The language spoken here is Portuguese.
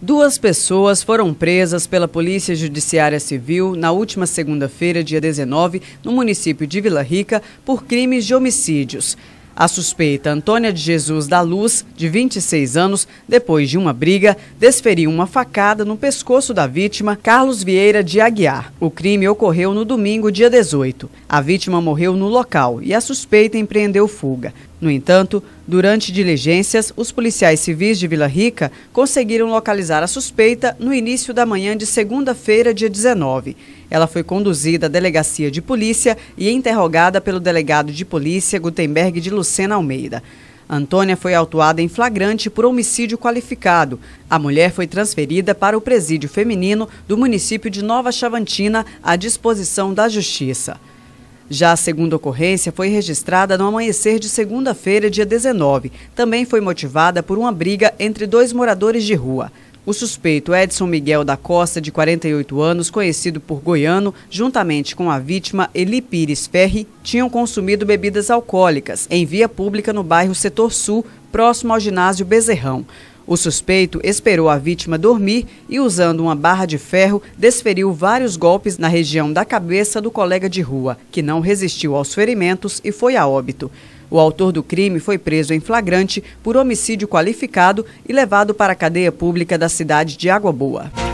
Duas pessoas foram presas pela Polícia Judiciária Civil na última segunda-feira, dia 19, no município de Vila Rica, por crimes de homicídios. A suspeita Antônia de Jesus da Luz, de 26 anos, depois de uma briga, desferiu uma facada no pescoço da vítima, Carlos Vieira de Aguiar. O crime ocorreu no domingo, dia 18. A vítima morreu no local e a suspeita empreendeu fuga. No entanto, durante diligências, os policiais civis de Vila Rica conseguiram localizar a suspeita no início da manhã de segunda-feira, dia 19. Ela foi conduzida à delegacia de polícia e interrogada pelo delegado de polícia Gutenberg de Lucena Almeida. Antônia foi autuada em flagrante por homicídio qualificado. A mulher foi transferida para o presídio feminino do município de Nova Chavantina à disposição da Justiça. Já a segunda ocorrência foi registrada no amanhecer de segunda-feira, dia 19. Também foi motivada por uma briga entre dois moradores de rua. O suspeito Edson Miguel da Costa, de 48 anos, conhecido por goiano, juntamente com a vítima Eli Pires Ferri, tinham consumido bebidas alcoólicas em via pública no bairro Setor Sul, próximo ao ginásio Bezerrão. O suspeito esperou a vítima dormir e, usando uma barra de ferro, desferiu vários golpes na região da cabeça do colega de rua, que não resistiu aos ferimentos e foi a óbito. O autor do crime foi preso em flagrante por homicídio qualificado e levado para a cadeia pública da cidade de Água Boa.